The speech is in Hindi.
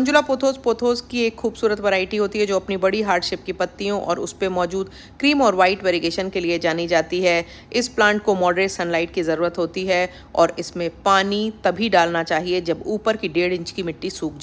मंजुला पोथोस पोथोस की एक खूबसूरत वैरायटी होती है जो अपनी बड़ी हार्डशिप की पत्तियों और उस पर मौजूद क्रीम और वाइट वेरिगेशन के लिए जानी जाती है इस प्लांट को मॉडरेट सनलाइट की ज़रूरत होती है और इसमें पानी तभी डालना चाहिए जब ऊपर की डेढ़ इंच की मिट्टी सूख